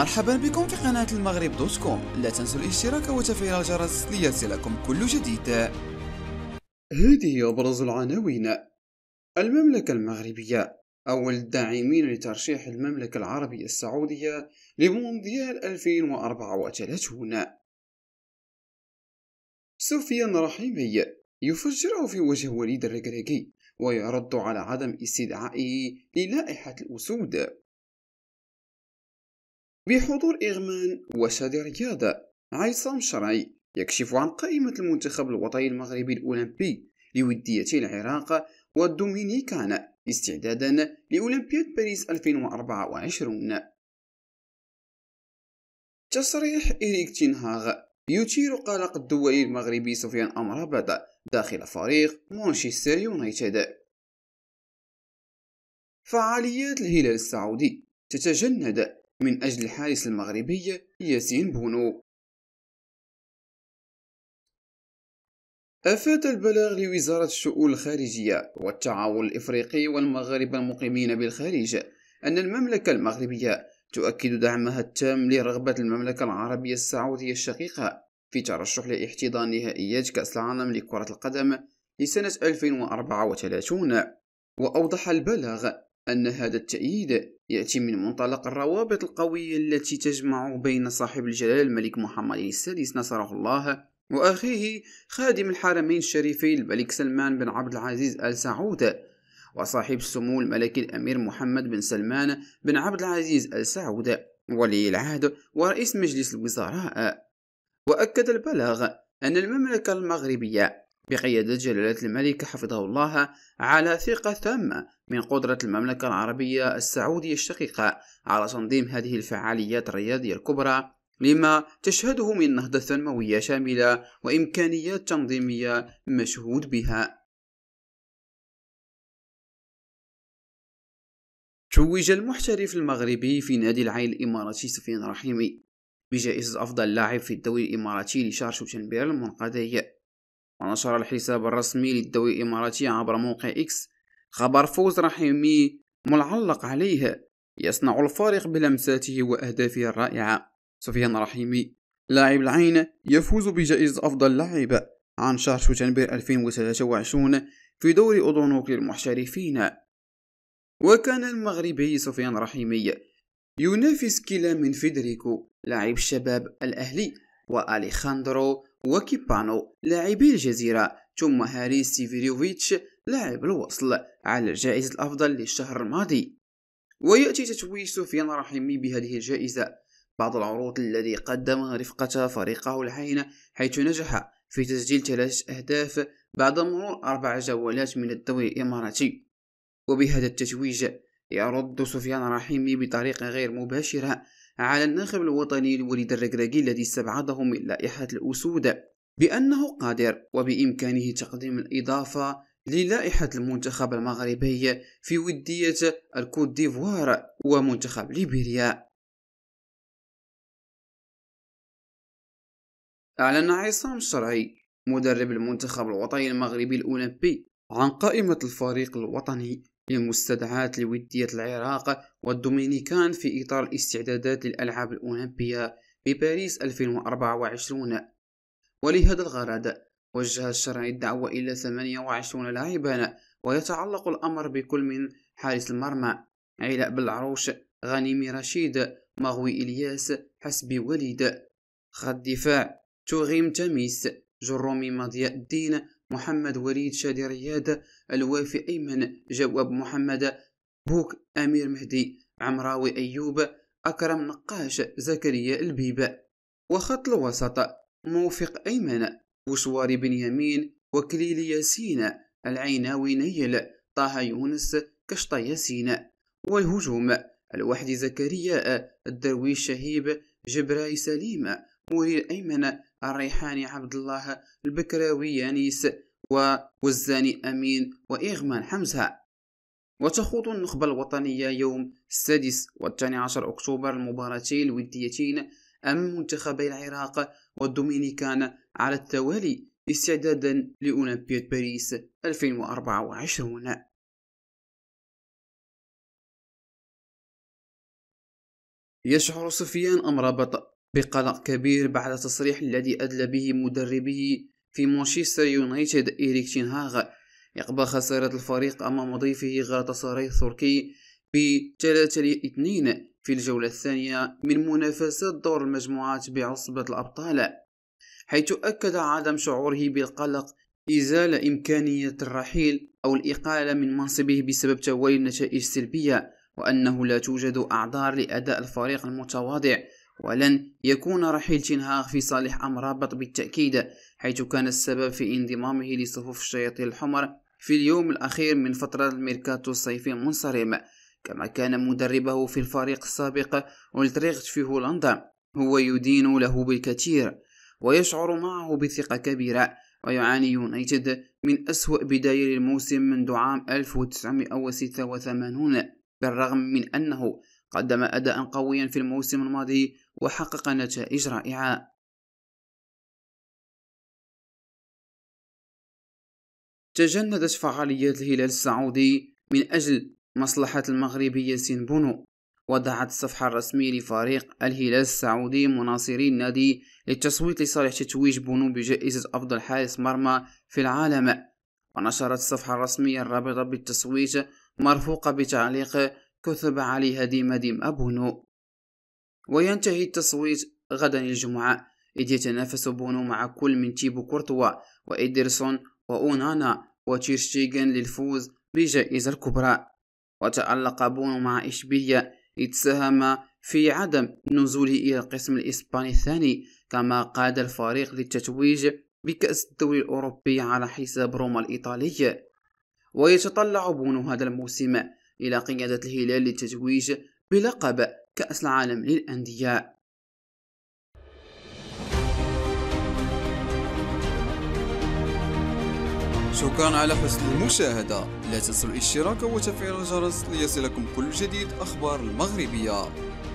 مرحبا بكم في قناة المغرب دوت كوم لا تنسوا الاشتراك وتفعيل الجرس ليصلكم كل جديد هذه أبرز العناوين المملكة المغربية أول الداعمين لترشيح المملكة العربية السعودية لمونديال 2034 سفيان رحيمي يفجر في وجه وليد الركراكي ويرد على عدم استدعائه للائحة الأسود بحضور إغمان وسادي رياض عصام شرعي يكشف عن قائمة المنتخب الوطني المغربي الأولمبي لودية العراق والدومينيكان استعدادا لأولمبياد باريس 2024 تصريح إريك تينهاغ يثير قلق الدولي المغربي سفيان أمرابط داخل فريق مانشستر يونايتد فعاليات الهلال السعودي تتجند من أجل الحارس المغربي ياسين بونو أفاد البلاغ لوزارة الشؤون الخارجية والتعاون الإفريقي والمغاربة المقيمين بالخارج أن المملكة المغربية تؤكد دعمها التام لرغبة المملكة العربية السعودية الشقيقة في ترشح لاحتضان نهائيات كأس العالم لكرة القدم لسنة 2034 وأوضح البلاغ أن هذا التأييد يأتي من منطلق الروابط القوية التي تجمع بين صاحب الجلالة الملك محمد السادس نصره الله وأخيه خادم الحرمين الشريفين الملك سلمان بن عبد العزيز آل سعود وصاحب السمو الملكي الأمير محمد بن سلمان بن عبد العزيز آل سعود ولي العهد ورئيس مجلس الوزراء وأكد البلاغ أن المملكة المغربية بقيادة جلالة الملك حفظه الله على ثقة تامة من قدرة المملكة العربية السعودية الشقيقة على تنظيم هذه الفعاليات الرياضية الكبرى لما تشهده من نهضة ثانوية شاملة وإمكانيات تنظيمية مشهود بها توج المحترف المغربي في نادي العين الإماراتي سفيان رحيمي بجائزة أفضل لاعب في الدوري الإماراتي لشهر شبشنبير المنقضي ونشر الحساب الرسمي للدوري الإماراتي عبر موقع إكس خبر فوز رحيمي ملعلق عليه يصنع الفارق بلمساته وأهدافه الرائعة سفيان رحيمي لاعب العين يفوز بجائزة أفضل لاعب عن شهر شتنبر 2023 في دوري أدونوك للمحترفين وكان المغربي سفيان رحيمي ينافس كلا من فيدريكو لاعب الشباب الأهلي وأليخاندرو وكيبانو لاعبي الجزيرة ثم هاري سيفيريوفيتش لاعب الوصل على الجائزة الأفضل للشهر الماضي ويأتي تتويج سفيان رحيمي بهذه الجائزة بعد العروض الذي قدمها رفقة فريقه العين حيث نجح في تسجيل ثلاث أهداف بعد مرور أربع جولات من الدوري الإماراتي وبهذا التتويج يرد سفيان رحيمي بطريقة غير مباشرة على الناخب الوطني الوليد الركراكي الذي استبعده من لائحة الأسود بأنه قادر وبإمكانه تقديم الإضافة للائحة المنتخب المغربي في ودية الكوت ديفوار ومنتخب ليبيريا أعلن عصام الشرعي مدرب المنتخب الوطني المغربي الأولمبي عن قائمة الفريق الوطني للمستدعات لودية العراق والدومينيكان في إطار الاستعدادات للألعاب الأولمبية بباريس 2024 ولهذا الغرض وجه الشرع الدعوة إلى 28 لاعبا ويتعلق الأمر بكل من حارس المرمى علاء بالعروش غنيمي رشيد مغوي إلياس حسبي وليد خط دفاع توغيم تميس جرومي مضياء الدين محمد وليد شادي رياد الوافي أيمن جواب محمد بوك أمير مهدي عمراوي أيوب أكرم نقاش زكريا البيبة وخط الوسط موفق أيمن وشواري بنيامين وكليل ياسين العيناوي نيل طه يونس كشطة ياسين والهجوم الوحدي زكريا الدرويش شهيب جبراي سليم مدير أيمن الريحاني عبد الله البكراوي يانيس ووزاني أمين وإغمان حمزة وتخوض النخبة الوطنية يوم السادس والثاني عشر أكتوبر المباراتين الوديتين أمام منتخبي العراق والدومينيكان على التوالي استعدادا لأولمبياد باريس 2024 يشعر سفيان أمرابط بقلق كبير بعد التصريح الذي أدلى به مدربه في مانشستر يونايتد إيريك تينهاغ يقبل خسارة الفريق أمام ضيفه تركي التركي بثلاثة لاثنين في الجولة الثانية من منافسات دور المجموعات بعصبة الأبطال حيث أكد عدم شعوره بالقلق إزالة إمكانية الرحيل أو الإقالة من منصبه بسبب توالي النتائج السلبية وأنه لا توجد أعذار لأداء الفريق المتواضع ولن يكون رحيل تنهاغ في صالح أم رابط بالتأكيد حيث كان السبب في انضمامه لصفوف الشياطين الحمر في اليوم الأخير من فترة الميركاتو الصيفي المنصرم كما كان مدربه في الفريق السابق أولتريخت في هولندا هو يدين له بالكثير ويشعر معه بثقة كبيرة ويعاني يونايتد من أسوأ بداية للموسم منذ عام 1986 بالرغم من أنه قدم أداء قويا في الموسم الماضي وحقق نتائج رائعة تجندت فعاليات الهلال السعودي من أجل مصلحة المغرب ياسين بونو وضعت الصفحة الرسمية لفريق الهلال السعودي مناصري النادي للتصويت لصالح تتويج بونو بجائزة أفضل حارس مرمى في العالم ونشرت الصفحة الرسمية الرابطة بالتصويت مرفوقة بتعليق كتب عليها ديما ديما بونو وينتهي التصويت غدا الجمعة إذ يتنافس بونو مع كل من تيبو كورتوا وإيدرسون وأونانا وتيرشتيغن للفوز بالجائزة الكبرى وتألق بونو مع إشبيلية إذ ساهم في عدم نزوله إلى القسم الإسباني الثاني كما قاد الفريق للتتويج بكأس الدوري الأوروبي على حساب روما الإيطالي ويتطلع بونو هذا الموسم إلى قيادة الهلال للتتويج بلقب كأس العالم للأندية شكرا على حسن المشاهدة لا تنسوا الاشتراك وتفعيل الجرس ليصلكم كل جديد أخبار المغربية